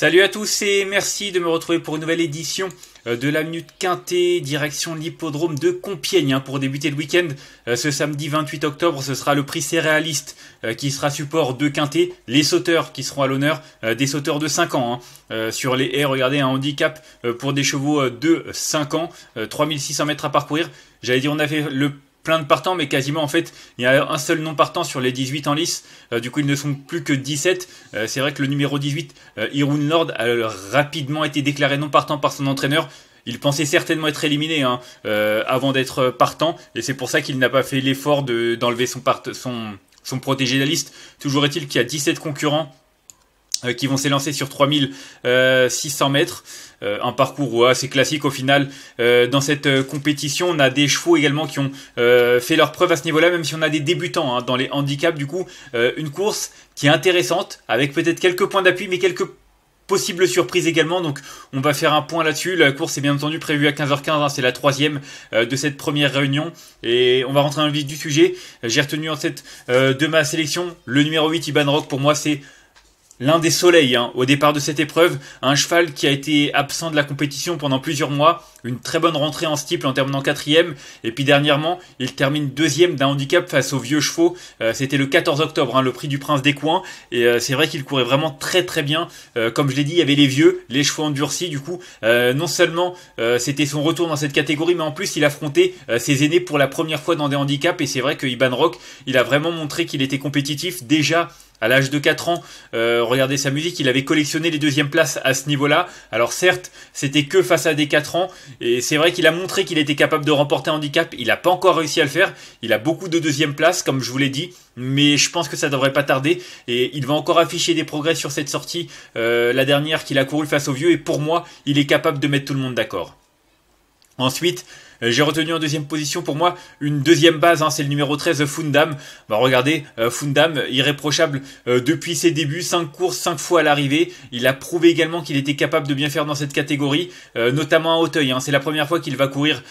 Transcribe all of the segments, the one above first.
Salut à tous et merci de me retrouver pour une nouvelle édition euh, de la Minute Quintée, direction l'hippodrome de Compiègne hein, pour débuter le week-end. Euh, ce samedi 28 octobre, ce sera le prix céréaliste euh, qui sera support de Quintée, les sauteurs qui seront à l'honneur, des sauteurs de 5 ans. Hein. Sur les haies, regardez, un handicap pour des chevaux de 5 ans, 3600 mètres à parcourir. J'avais dire, on a fait le plein de partants, mais quasiment en fait, il y a un seul non partant sur les 18 en lice. Euh, du coup, ils ne sont plus que 17. Euh, c'est vrai que le numéro 18, euh, Irun Lord, a euh, rapidement été déclaré non partant par son entraîneur. Il pensait certainement être éliminé hein, avant d'être partant, et c'est pour ça qu'il n'a pas fait l'effort d'enlever son, part, son, son protégé de la liste. Toujours est-il qu'il y a 17 concurrents euh, qui vont s'élancer sur 3600 euh, mètres. Euh, un parcours assez classique au final. dans cette compétition, on a des chevaux également qui ont fait leur preuve à ce niveau-là, même si on a des débutants hein, dans les handicaps. Du coup, une course qui est intéressante, avec peut-être quelques points d'appui, mais quelques possibles surprises également. Donc on va faire un point là-dessus. La course est bien entendu prévue à 15h15, hein, c'est la troisième de cette première réunion. Et on va rentrer dans le vif du sujet. J'ai retenu en tête de ma sélection le numéro 8, Iban Rock. Pour moi c'est l'un des soleils hein. au départ de cette épreuve, un cheval qui a été absent de la compétition pendant plusieurs mois, une très bonne rentrée en steeple en terminant quatrième, et puis dernièrement, il termine deuxième d'un handicap face aux vieux chevaux, euh, c'était le 14 octobre, hein, le prix du prince des coins, et euh, c'est vrai qu'il courait vraiment très très bien, euh, comme je l'ai dit, il y avait les vieux, les chevaux endurcis, du coup, non seulement c'était son retour dans cette catégorie, mais en plus il affrontait ses aînés pour la première fois dans des handicaps, et c'est vrai que Iban Rock, il a vraiment montré qu'il était compétitif déjà à l'âge de 4 ans, euh, regardez sa musique, il avait collectionné les deuxièmes places à ce niveau-là. Alors certes, c'était que face à des 4 ans, et c'est vrai qu'il a montré qu'il était capable de remporter un handicap, il n'a pas encore réussi à le faire, il a beaucoup de deuxième places, comme je vous l'ai dit, mais je pense que ça devrait pas tarder, et il va encore afficher des progrès sur cette sortie, euh, la dernière qu'il a couru face au vieux, et pour moi, il est capable de mettre tout le monde d'accord. Ensuite, euh, j'ai retenu en deuxième position pour moi une deuxième base, hein, c'est le numéro 13 Fundam. Bah regardez, euh, Fundam, irréprochable euh, depuis ses débuts, 5 courses, 5 fois à l'arrivée. Il a prouvé également qu'il était capable de bien faire dans cette catégorie, notamment à Hauteuil. Hein. C'est la première fois qu'il va courir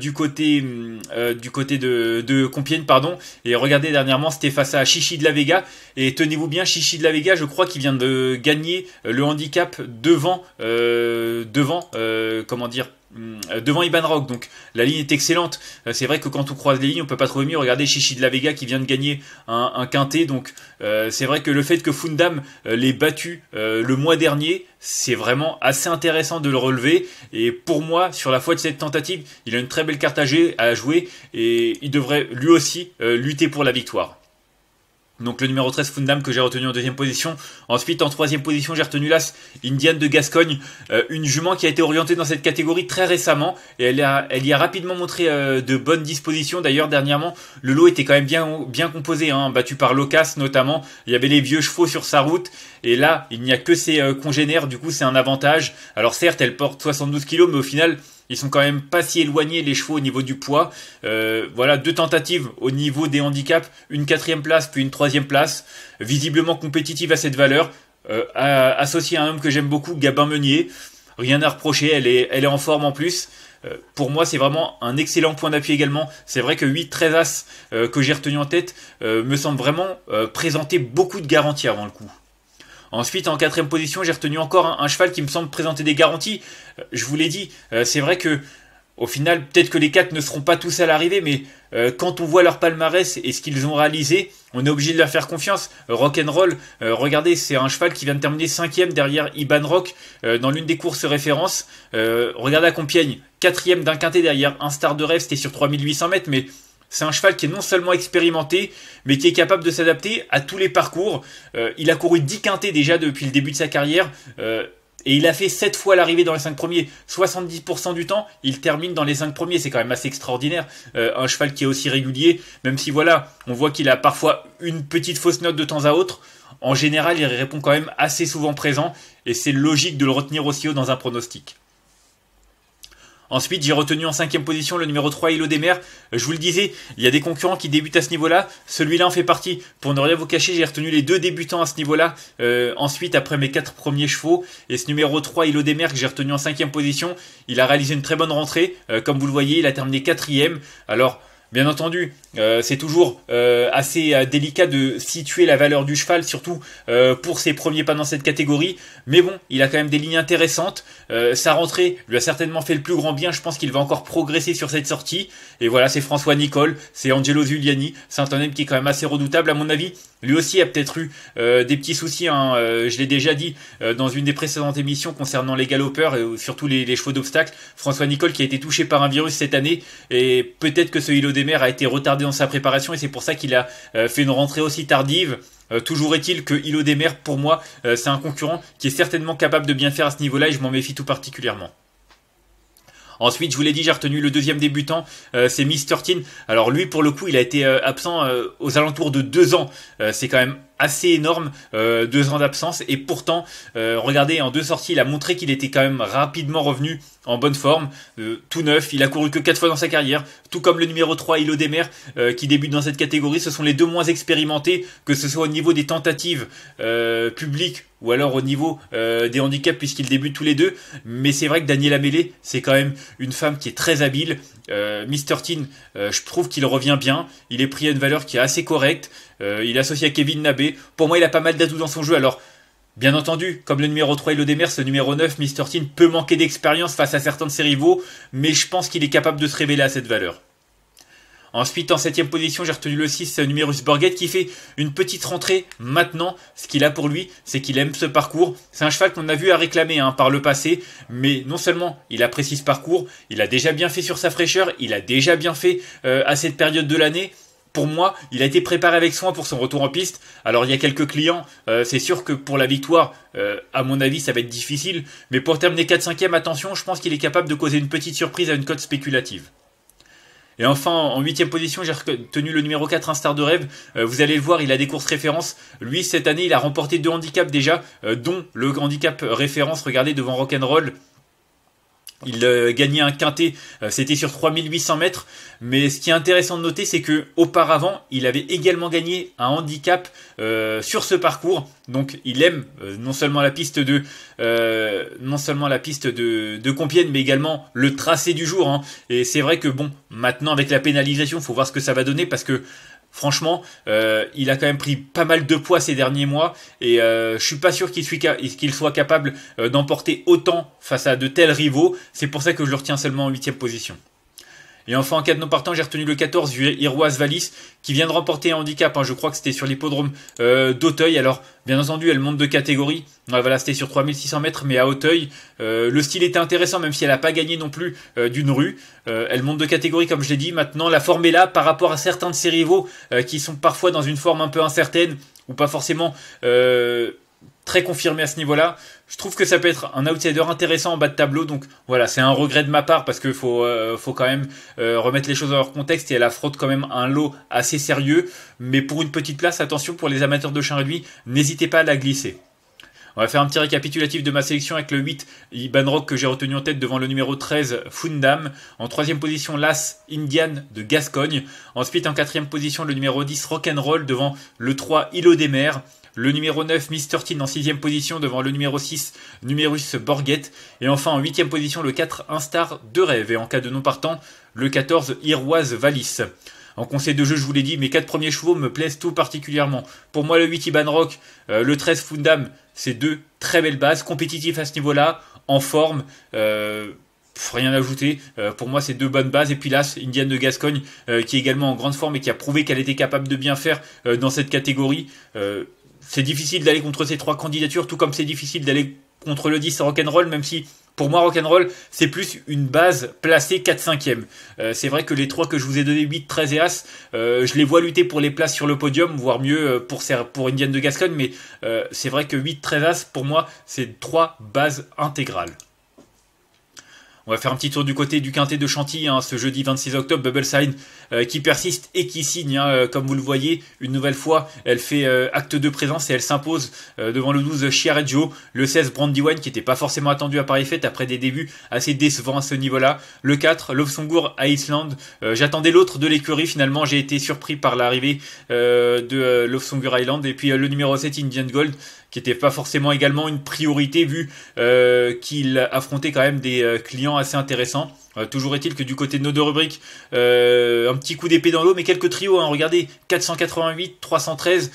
du côté mm, du côté de, de, Compiègne, pardon. Et regardez dernièrement, c'était face à Chichi de la Vega. Et tenez-vous bien, Chichi de la Vega, je crois qu'il vient de gagner le handicap devant devant comment dire euh, devant Iban Rock. Donc la ligne est excellente. Euh, c'est vrai que quand on croise les lignes, on peut pas trouver mieux. Regardez Chichi de la Vega qui vient de gagner un, un quintet. Donc euh, c'est vrai que le fait que Fundam l'ait battu le mois dernier, c'est vraiment assez intéressant de le relever. Et pour moi, sur la foi de cette tentative, il a une très belle carte à jouer et il devrait lui aussi lutter pour la victoire. Donc le numéro 13 Fundam que j'ai retenu en deuxième position. Ensuite en troisième position j'ai retenu l'As Indiane de Gascogne, euh, une jument qui a été orientée dans cette catégorie très récemment et elle, a, elle y a rapidement montré euh, de bonnes dispositions. D'ailleurs dernièrement le lot était quand même bien, bien composé, hein, battu par Locas notamment. Il y avait les vieux chevaux sur sa route et là il n'y a que ses euh, congénères, du coup c'est un avantage. Alors certes elle porte 72 kg mais au final ils sont quand même pas si éloignés les chevaux au niveau du poids. Euh, voilà, deux tentatives au niveau des handicaps, une quatrième place puis une troisième place, visiblement compétitive à cette valeur, euh, Associé associée à un homme que j'aime beaucoup, Gabin Meunier. Rien à reprocher, elle est, elle est en forme en plus. Euh, pour moi, c'est vraiment un excellent point d'appui également. C'est vrai que 8 13 as que j'ai retenu en tête me semble vraiment présenter beaucoup de garanties avant le coup. Ensuite, en quatrième position, j'ai retenu encore un, cheval qui me semble présenter des garanties. Euh, je vous l'ai dit, euh, c'est vrai que au final, peut-être que les quatre ne seront pas tous à l'arrivée, mais euh, quand on voit leur palmarès et ce qu'ils ont réalisé, on est obligé de leur faire confiance. Rock'n'Roll, regardez, c'est un cheval qui vient de terminer cinquième derrière Iban Rock dans l'une des courses références. regardez à Compiègne, quatrième d'un quintet derrière un star de rêve, c'était sur 3800 mètres, mais c'est un cheval qui est non seulement expérimenté, mais qui est capable de s'adapter à tous les parcours. Euh, il a couru 10 quintés déjà depuis le début de sa carrière. Euh, et il a fait 7 fois l'arrivée dans les 5 premiers. 70% du temps, il termine dans les 5 premiers. C'est quand même assez extraordinaire. Euh, un cheval qui est aussi régulier, même si voilà, on voit qu'il a parfois une petite fausse note de temps à autre. En général, il répond quand même assez souvent présent. Et c'est logique de le retenir aussi haut dans un pronostic. Ensuite, j'ai retenu en cinquième position le numéro 3, Îlot des Mers. Je vous le disais, il y a des concurrents qui débutent à ce niveau-là. Celui-là en fait partie. Pour ne rien vous cacher, j'ai retenu les deux débutants à ce niveau-là. Euh, ensuite, après mes quatre premiers chevaux, et ce numéro 3, Îlot des Mers, que j'ai retenu en cinquième position, il a réalisé une très bonne rentrée. Euh, comme vous le voyez, il a terminé quatrième. Alors, Bien entendu, euh, c'est toujours euh, assez euh, délicat de situer la valeur du cheval, surtout pour ses premiers pas dans cette catégorie. Mais bon, il a quand même des lignes intéressantes. sa rentrée lui a certainement fait le plus grand bien. Je pense qu'il va encore progresser sur cette sortie. Et voilà, c'est François Nicole, c'est Angelo Giuliani, c'est un tandem qui est quand même assez redoutable à mon avis. Lui aussi a peut-être eu euh, des petits soucis, hein, euh, je l'ai déjà dit euh, dans une des précédentes émissions concernant les galopeurs et surtout les, chevaux d'obstacles, François Nicole qui a été touché par un virus cette année et peut-être que ce îlot des mers a été retardé dans sa préparation et c'est pour ça qu'il a fait une rentrée aussi tardive. toujours est-il que Îlot des Mers, pour moi, c'est un concurrent qui est certainement capable de bien faire à ce niveau-là et je m'en méfie tout particulièrement. Ensuite, je vous l'ai dit, j'ai retenu le deuxième débutant, euh, c'est Mister Tin. Alors lui, pour le coup, il a été euh, absent euh, aux alentours de deux ans. c'est quand même assez énorme, euh, deux ans d'absence, et pourtant, euh, regardez, en deux sorties, il a montré qu'il était quand même rapidement revenu en bonne forme, euh, tout neuf, il a couru que quatre fois dans sa carrière, tout comme le numéro 3, Ilo Demer, qui débute dans cette catégorie, ce sont les deux moins expérimentés, que ce soit au niveau des tentatives publiques ou alors au niveau des handicaps, puisqu'ils débutent tous les deux, mais c'est vrai que Daniela Mélé, c'est quand même une femme qui est très habile, Mr. Teen, je trouve qu'il revient bien, il est pris à une valeur qui est assez correcte, euh, il est associé à Kevin Nabé. Pour moi, il a pas mal d'atouts dans son jeu. Alors, bien entendu, comme le numéro 3 et le mers, ce numéro 9, Mr. Teen, peut manquer d'expérience face à certains de ses rivaux, mais je pense qu'il est capable de se révéler à cette valeur. Ensuite, en septième position, j'ai retenu le 6, euh, Numerus Borghetti, qui fait une petite rentrée maintenant. Ce qu'il a pour lui, c'est qu'il aime ce parcours. C'est un cheval qu'on a vu à réclamer hein, par le passé, mais non seulement il apprécie ce parcours, il a déjà bien fait sur sa fraîcheur, il a déjà bien fait euh, à cette période de l'année, pour moi, il a été préparé avec soin pour son retour en piste. Alors il y a quelques clients, euh, c'est sûr que pour la victoire, euh, à mon avis, ça va être difficile. Mais pour terminer 4 5 ème attention, je pense qu'il est capable de causer une petite surprise à une cote spéculative. Et enfin, en huitième position, j'ai retenu le numéro 4, un star de rêve. Euh, vous allez le voir, il a des courses références. Lui, cette année, il a remporté deux handicaps déjà, dont le handicap référence, regardez, devant Rock'n'Roll il euh, gagnait un quintet, euh, c'était sur 3800 mètres, mais ce qui est intéressant de noter, c'est que auparavant, il avait également gagné un handicap euh, sur ce parcours. Donc, il aime non seulement la piste de, non seulement la piste de, de, Compiègne, mais également le tracé du jour. Hein. Et c'est vrai que bon, maintenant avec la pénalisation, faut voir ce que ça va donner parce que Franchement, euh, il a quand même pris pas mal de poids ces derniers mois et je euh, je suis pas sûr qu'il soit capable euh, d'emporter autant face à de tels rivaux. C'est pour ça que je le retiens seulement en huitième position. Et enfin, en cas de non partant, j'ai retenu le 14, Iroise Valis, qui vient de remporter un handicap. Hein. je crois que c'était sur l'hippodrome euh, d'Auteuil. Alors, bien entendu, elle monte de catégorie. Ouais, voilà, c'était sur 3600 mètres, mais à Auteuil. Euh, le style était intéressant, même si elle n'a pas gagné non plus euh, d'une rue. elle monte de catégorie, comme je l'ai dit. Maintenant, la forme est là par rapport à certains de ses rivaux qui sont parfois dans une forme un peu incertaine ou pas forcément très confirmé à ce niveau-là. Je trouve que ça peut être un outsider intéressant en bas de tableau. Donc voilà, c'est un regret de ma part parce qu'il faut, euh, faut quand même euh, remettre les choses dans leur contexte et elle affronte quand même un lot assez sérieux. Mais pour une petite place, attention pour les amateurs de chien réduit, n'hésitez pas à la glisser. On va faire un petit récapitulatif de ma sélection avec le 8, Rock, que j'ai retenu en tête devant le numéro 13, Fundam. En troisième position, l'As Indian de Gascogne. Ensuite, en quatrième position, le numéro 10, Rock'n'Roll devant le 3, Îlot des Mers. Le numéro 9, Mister Teen en 6ème position devant le numéro 6, Numerus Borghet. Et enfin en 8ème position, le 4, Instar de Rêve. Et en cas de non partant, le 14, Iroise Valis. En conseil de jeu, je vous l'ai dit, mes quatre premiers chevaux me plaisent tout particulièrement. Pour moi, le 8 Iban Rock, euh, le 13 Fundam, c'est deux très belles bases, compétitives à ce niveau-là, en forme. Euh, rien à ajouter. Euh, pour moi, c'est deux bonnes bases. Et puis là, Indiane de Gascogne, qui est également en grande forme et qui a prouvé qu'elle était capable de bien faire dans cette catégorie c'est difficile d'aller contre ces trois candidatures, tout comme c'est difficile d'aller contre le 10 rock'n'roll, même si pour moi, rock'n'roll, c'est plus une base placée 4-5e. Euh, c'est vrai que les trois que je vous ai donné, 8, 13 et As, euh, je les vois lutter pour les places sur le podium, voire mieux euh, pour, pour Indiane de Gascogne, mais c'est vrai que 8, 13 As, pour moi, c'est trois bases intégrales. On va faire un petit tour du côté du quintet de Chantilly hein, ce jeudi 26 octobre. Bubble Sign euh, qui persiste et qui signe, hein, euh, comme vous le voyez, une nouvelle fois. Elle fait euh, acte de présence et elle s'impose devant le 12 Chiareggio, le 16 Brandywine qui n'était pas forcément attendu à Paris Fête après des débuts assez décevants à ce niveau-là. Le 4 l'Ofsungur à J'attendais l'autre de l'écurie finalement. J'ai été surpris par l'arrivée de Songur Island. Et puis le numéro 7 Indian Gold qui n'était pas forcément également une priorité vu euh, qu'il affrontait quand même des euh, clients assez intéressants. Euh, toujours est-il que du côté de nos deux rubriques, un petit coup d'épée dans l'eau, mais quelques trios. Hein, regardez, 488, 313,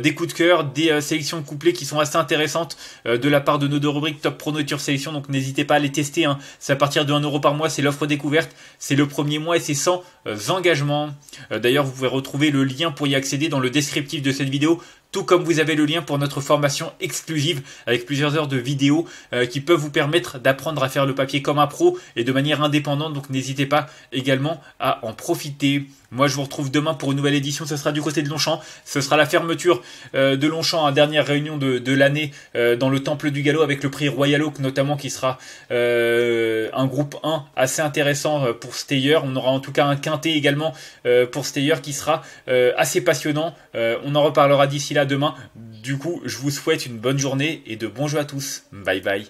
des coups de cœur, des sélections couplées qui sont assez intéressantes de la part de nos deux rubriques Top Pro Nature Sélection. Donc n'hésitez pas à les tester. Hein. C'est à partir de 1€ par mois, c'est l'offre découverte, c'est le premier mois et c'est sans engagement. D'ailleurs, vous pouvez retrouver le lien pour y accéder dans le descriptif de cette vidéo tout comme vous avez le lien pour notre formation exclusive avec plusieurs heures de vidéos euh, qui peuvent vous permettre d'apprendre à faire le papier comme un pro et de manière indépendante. Donc n'hésitez pas également à en profiter. Moi, je vous retrouve demain pour une nouvelle édition. Ce sera du côté de Longchamp. Ce sera la fermeture euh, de Longchamp, à hein, dernière réunion de, l'année euh, dans le Temple du Galop avec le prix Royal Oak notamment, qui sera euh, un groupe 1 assez intéressant pour Steyer. On aura en tout cas un quintet également pour Steyer qui sera assez passionnant. on en reparlera d'ici là demain. Du coup, je vous souhaite une bonne journée et de bons jeux à tous. Bye bye.